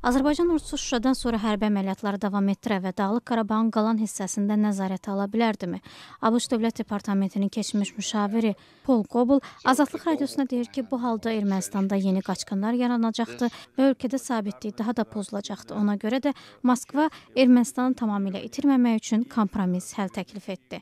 Azərbaycan ordusu Şuşadan sonra hərbi əməliyyatları davam etdirə və Dağlıq Qarabağın qalan hissəsində nəzarət ala bilərdimi? ABŞ Dövlət Departamentinin keçmiş müşaviri Paul Gobel Azadlıq radiosuna deyir ki, bu halda Ermənistanda yeni qaçqınlar yaranacaqdı və ölkədə sabitlik daha da pozulacaqdı. Ona görə də Moskva Ermənistanı tamamilə itirməmək üçün kompromis həll təklif etdi.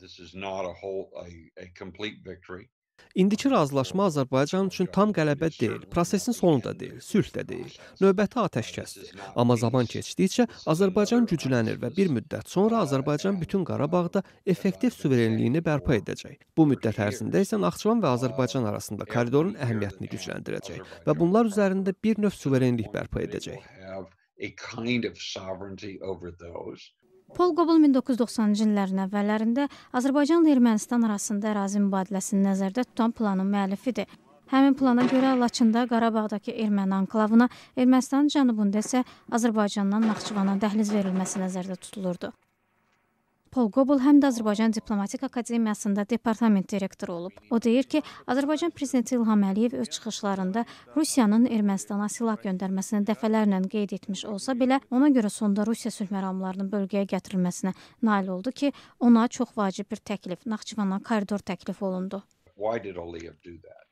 İndiki razılaşma Azərbaycan üçün tam qələbə deyil, prosesin sonu da deyil, sülh də deyil. Növbəti atəşkəsdir. Amma zaman keçdikcə Azərbaycan güclənir və bir müddət sonra Azərbaycan bütün Qarabağda effektiv suverenliyini bərpa edəcək. Bu müddət ərzində isə Naxçıvan və Azərbaycan arasında koridorun əhəmiyyətini gücləndirəcək və bunlar üzərində bir növ suverenlik bərpa edəcək. a kind of sovereignty over those. Pol Qobul 1990-cı illərin əvvəllərində Azərbaycanla Ermənistan arasında ərazi mübadiləsini nəzərdə tutan planın müəllifidir. Həmin plana görə Laçında Qarabağdakı erməni anklavına, Ermənistanın cənubunda isə Azərbaycandan Naxçıvana dəhliz verilməsi nəzərdə tutulurdu. Pol Qobul həm də Azərbaycan Diplomatik Akademiyasında departament direktoru olub. O deyir ki, Azərbaycan prezidenti İlham Əliyev öz çıxışlarında Rusiyanın Ermənistana silah göndərməsini dəfələrlə qeyd etmiş olsa belə, ona görə sonda Rusiya sülh məramlarının bölgəyə gətirilməsinə nail oldu ki, ona çox vacib bir təklif, Naxçıvana koridor təklif olundu. Why did Aliyev do that?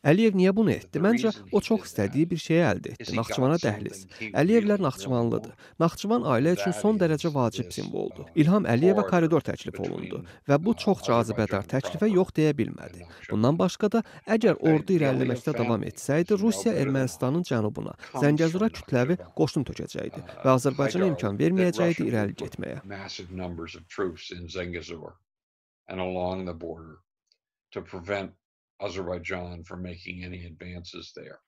Əliyev niyə bunu etdi? Məncə o çox istədiyi bir şeyi əldə etdi. Naxçıvana dəhliz. Əliyevlər Naxçıvanlıdır. Naxçıvan ailə üçün son dərəcə vacib simvoldur. Uh, İlham Əliyevə koridor təklif olundu və bu çox cazibədar təklifə yox deyə bilmədi. Bundan başqa da əgər ordu irəliləməkdə davam etsəydi, Rusiya Ermənistanın cənubuna, Zəngəzura kütləvi qoşun tökəcəkdi uh, və Azərbaycana imkan verməyəcəkdi irəli getməyə. And along the border to prevent Azərbaycan for making any advances there.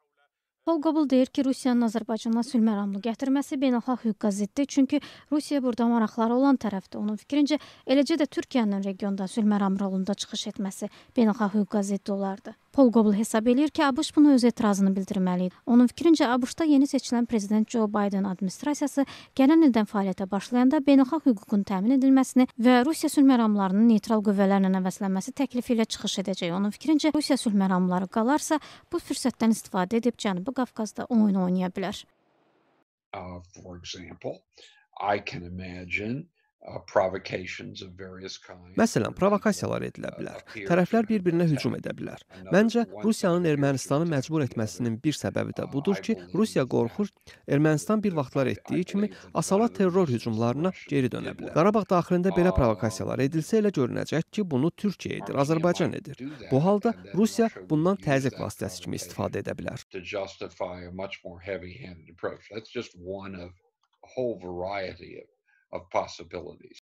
Volqobul deyir ki, Rusiyanın Azərbaycana sülh məramlı gətirməsi beynəlxalq hüquqa ziddir, çünki Rusiya burada maraqları olan tərəfdir. Onun fikrincə, eləcə də Türkiyənin regionda sülh məramı rolunda çıxış etməsi beynəlxalq hüquqa zidd olardı. Paul Gobel hesab eləyir ki, ABŞ buna öz etirazını bildirməli idi. Onun fikrincə, ABŞ-da yeni seçilən prezident Joe Biden administrasiyası gələn ildən fəaliyyətə başlayanda beynəlxalq hüququn təmin edilməsini və Rusiya sülh məramlarının neytral qüvvələrlə əvəzlənməsi təklifi ilə çıxış edəcək. Onun fikrincə, Rusiya sülh məramları qalarsa, bu fürsətdən istifadə edib Cənubi Qafqazda oyun oynaya bilər. Uh, for example, I can imagine Məsələn, provokasiyalar edilə bilər. Tərəflər bir-birinə hücum edə bilər. Məncə Rusiyanın Ermənistanı məcbur etməsinin bir səbəbi də uh, budur ki, Rusiya qorxur Ermənistan bir vaxtlar etdiyi kimi asala terror hücumlarına geri dönə bilər. Qarabağ daxilində belə uh, provokasiyalar edilsə elə görünəcək ki, bunu Türkiyə edir, Azərbaycan edir. Bu halda Rusiya bundan təzyiq vasitəsi kimi istifadə edə bilər. That's just one of a whole variety of of possibilities.